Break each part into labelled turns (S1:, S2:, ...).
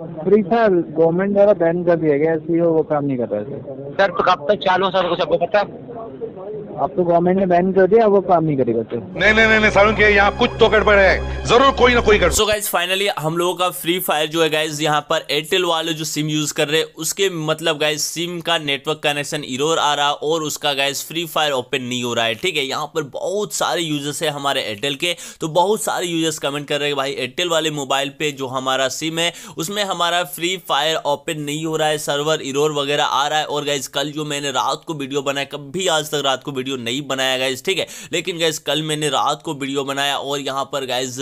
S1: free sir government द्वारा ban कर दिया गया इसलिए वो काम नहीं कर रहा है सर तो कब तक चालू सर कुछ आपको पता है अब तो गवर्नमेंट ने बैन कर दिया वो काम नहीं करेगा तो नहीं नहीं नहीं सारुण के यहाँ कुछ तो गड़बड़ है जरूर कोई ना कोई कर सो गाइज फाइनली हम लोगों का फ्री फायर जो है गाइज यहाँ पर एयरटेल वाले जो सिम यूज कर रहे हैं उसके मतलब गाइज सिम का नेटवर्क कनेक्शन इरोर आ रहा और उसका गाइज फ्री फायर ओपन नहीं हो रहा है ठीक है यहाँ पर बहुत सारे यूजर्स है हमारे एयरटेल के तो बहुत सारे यूजर्स कमेंट कर रहे हैं भाई एयरटेल वाले मोबाइल पे जो हमारा सिम है उसमें हमारा फ्री फायर ओपन नहीं हो रहा है सर्वर इरोर वगैरह आ रहा है और गाइज कल जो मैंने रात को वीडियो बनाया कब कभी आज तक रात को वीडियो नहीं बनाया गया ठीक है लेकिन गैस कल मैंने रात को वीडियो बनाया और यहाँ पर गैस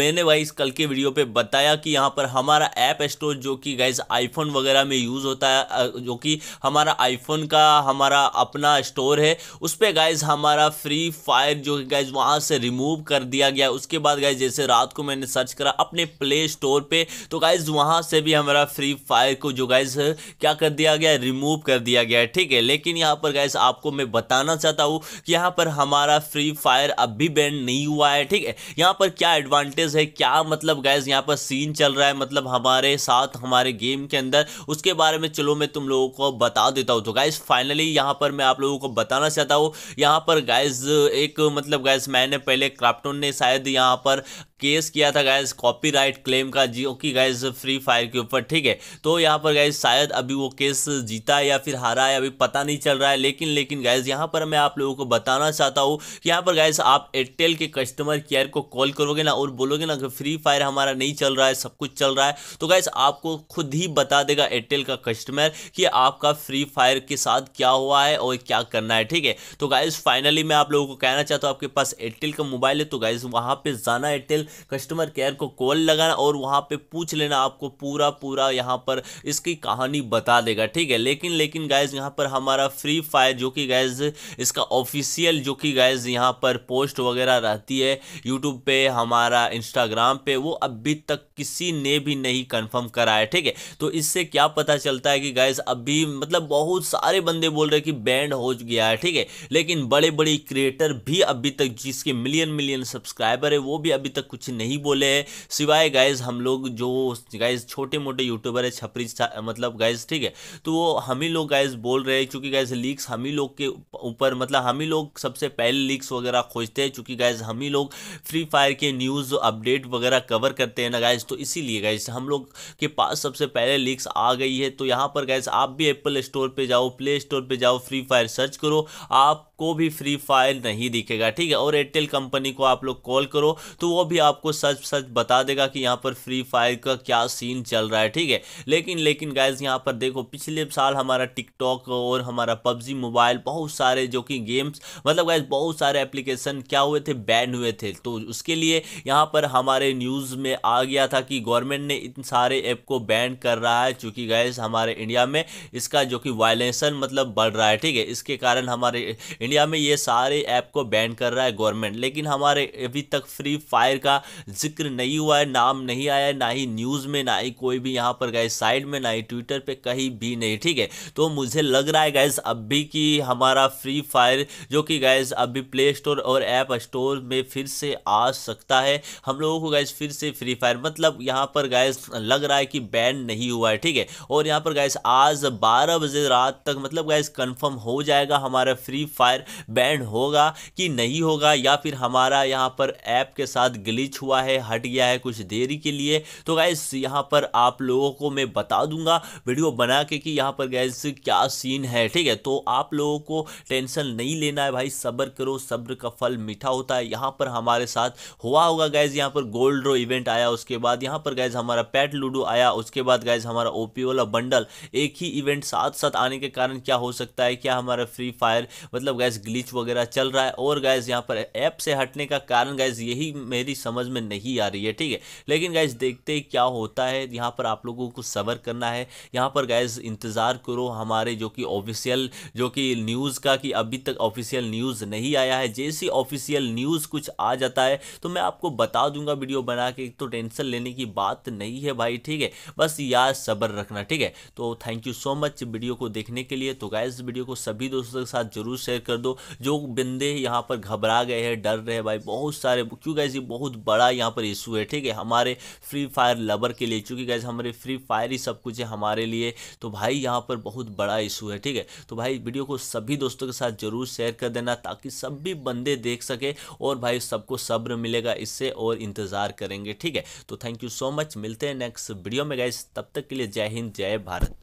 S1: मैंने भाई इस कल के वीडियो पे बताया कि यहाँ पर हमारा ऐप स्टोर जो कि गैस आईफोन वगैरह में यूज़ होता है जो कि हमारा आईफोन का हमारा अपना स्टोर है उस पर गैस हमारा फ्री फायर जो कि गैस वहाँ से रिमूव कर दिया गया उसके बाद गैस जैसे रात को मैंने सर्च करा अपने प्ले स्टोर पर तो गैस वहाँ से भी हमारा फ्री फायर को जो गैस क्या कर दिया गया रिमूव कर दिया गया ठीक है लेकिन यहाँ पर गैस आपको मैं बताना चाहता हूँ कि यहाँ पर हमारा फ्री फायर अब भी बैन नहीं हुआ है ठीक है यहाँ पर क्या एडवांटेज है क्या मतलब गैस यहाँ पर सीन चल रहा है मतलब हमारे साथ हमारे गेम के अंदर उसके बारे में चलो मैं तुम लोगों को बता देता हूँ तो गैस फाइनली यहाँ पर मैं आप लोगों को बताना चाहता हूँ यहाँ पर गैस एक मतलब गैस मैंने पहले क्राफ्टोन ने शायद यहाँ पर केस किया था गैस कॉपीराइट क्लेम का जो कि गैस फ्री फायर के ऊपर ठीक है तो यहाँ पर गैस शायद अभी वो केस जीता है या फिर हारा है अभी पता नहीं चल रहा है लेकिन लेकिन गैस यहाँ पर मैं आप लोगों को बताना चाहता हूँ कि यहाँ पर गैस आप एयरटेल के कस्टमर केयर को कॉल करोगे ना और बोलोगे ना कि फ्री फायर हमारा नहीं चल रहा है सब कुछ चल रहा है तो गैस आपको खुद ही बता देगा एयरटेल का कस्टमर कि आपका फ्री फायर के साथ क्या हुआ है और क्या करना है ठीक है तो गाइज फाइनली मैं आप लोगों को कहना चाहता हूँ आपके पास एयरटेल का मोबाइल है तो गाइज वहाँ पर जाना एयरटेल कस्टमर केयर को कॉल लगाना और वहाँ पे पूछ लेना आपको पूरा पूरा यहाँ पर इसकी कहानी बता देगा ठीक है लेकिन लेकिन गाइज यहाँ पर हमारा फ्री फायर जो कि गैज इसका ऑफिशियल जो कि गैज यहाँ पर पोस्ट वगैरह रहती है यूट्यूब पे हमारा इंस्टाग्राम पे वो अभी तक किसी ने भी नहीं कंफर्म कराया ठीक है तो इससे क्या पता चलता है कि गाइज अभी मतलब बहुत सारे बंदे बोल रहे कि बैंड हो गया है ठीक है लेकिन बड़े बड़े क्रिएटर भी अभी तक जिसके मिलियन मिलियन सब्सक्राइबर है वो भी अभी तक कुछ कुछ नहीं बोले है सिवाय गाइज हम लोग जो गाइज छोटे मोटे यूट्यूबर है छपरी मतलब गाइज ठीक है तो वो हम ही लोग गाइज बोल रहे हैं चूँकि गाइज लीक्स हम ही लोग के ऊपर मतलब हम ही लोग सबसे पहले लीक्स वगैरह खोजते हैं चूंकि गाइज हम ही लोग फ्री फायर के न्यूज़ अपडेट वगैरह कवर करते हैं ना गाइज तो इसीलिए गाइज हम लोग के पास सबसे पहले लीक्स आ गई है तो यहाँ पर गाइज आप भी एप्पल स्टोर पर जाओ प्ले स्टोर पर जाओ फ्री फायर सर्च करो आप को भी फ्री फायर नहीं दिखेगा ठीक है और एयरटेल कंपनी को आप लोग कॉल करो तो वो भी आपको सच सच बता देगा कि यहाँ पर फ्री फायर का क्या सीन चल रहा है ठीक है लेकिन लेकिन गाइज यहाँ पर देखो पिछले साल हमारा टिकटॉक और हमारा पबजी मोबाइल बहुत सारे जो कि गेम्स मतलब गाइज बहुत सारे एप्लीकेशन क्या हुए थे बैन हुए थे तो उसके लिए यहाँ पर हमारे न्यूज़ में आ गया था कि गवर्नमेंट ने इन सारे ऐप को बैन कर रहा है चूँकि गाइज हमारे इंडिया में इसका जो कि वायलेंसन मतलब बढ़ रहा है ठीक है इसके कारण हमारे इंडिया में ये सारे ऐप को बैन कर रहा है गवर्नमेंट लेकिन हमारे अभी तक फ्री फायर का जिक्र नहीं हुआ है नाम नहीं आया ना ही न्यूज़ में ना ही कोई भी यहाँ पर गए साइड में ना ही ट्विटर पर कहीं भी नहीं ठीक है तो मुझे लग रहा है गैस अभी कि हमारा फ्री फायर जो कि गैस अभी प्ले स्टोर और ऐप स्टोर में फिर से आ सकता है हम लोगों को गैस फिर से फ्री फायर मतलब यहाँ पर गैस लग रहा है कि बैन नहीं हुआ है ठीक है और यहाँ पर गैस आज बारह बजे रात तक मतलब गैस कन्फर्म हो जाएगा हमारा फ्री फायर बैन बैन होगा कि नहीं होगा या फिर हमारा यहाँ पर ऐप के साथ ग्लिच हुआ है हट गया है कुछ देरी के लिए तो गैस यहाँ पर आप लोगों को मैं बता दूंगा वीडियो बना के कि यहाँ पर गैस क्या सीन है ठीक है तो आप लोगों को टेंशन नहीं लेना है भाई सब्र करो सब्र का फल मीठा होता है यहाँ पर हमारे साथ हुआ होगा गैस यहाँ पर गोल्ड रो इवेंट आया उसके बाद यहाँ पर गैस हमारा पैट लूडो आया उसके बाद गैस हमारा ओपी वाला बंडल एक ही इवेंट साथ साथ आने के कारण क्या हो सकता है क्या हमारा फ्री फायर मतलब गैस गैस ग्लिच वगैरह चल रहा है और गैस यहाँ पर ऐप से हटने का कारण गैस यही मेरी समझ में नहीं आ रही है ठीक है लेकिन गैस देखते ही क्या होता है यहाँ पर आप लोगों को सबर करना है यहाँ पर गैस इंतज़ार करो हमारे जो कि ऑफिशियल जो कि न्यूज़ का कि अभी तक ऑफिशियल न्यूज़ नहीं आया है जैसी ऑफिशियल न्यूज़ कुछ आ जाता है तो मैं आपको बता दूंगा वीडियो बना के तो टेंशन लेने की बात नहीं है भाई ठीक है बस यार सब्र रखना ठीक है तो thank you so much video को देखने के लिए तो गैस वीडियो को सभी दोस्तों के साथ जरूर शेयर कर दो जो बंदे यहाँ पर घबरा गए हैं डर रहे हैं भाई बहुत सारे क्यों गैस ये बहुत बड़ा यहाँ पर इशू है ठीक है हमारे फ्री फायर लवर के लिए चूँकि गैस हमारे फ्री फायर ही सब कुछ है हमारे लिए तो भाई यहाँ पर बहुत बड़ा इशू है ठीक है तो भाई वीडियो को सभी दोस्तों के साथ ज़रूर शेयर कर देना ताकि सभी बंदे देख सके और भाई सबको सब्र मिलेगा इससे और इंतज़ार करेंगे ठीक है तो थैंक यू सो मच मिलते हैं नेक्स्ट वीडियो में गाइज तब तक के लिए जय हिंद जय भारत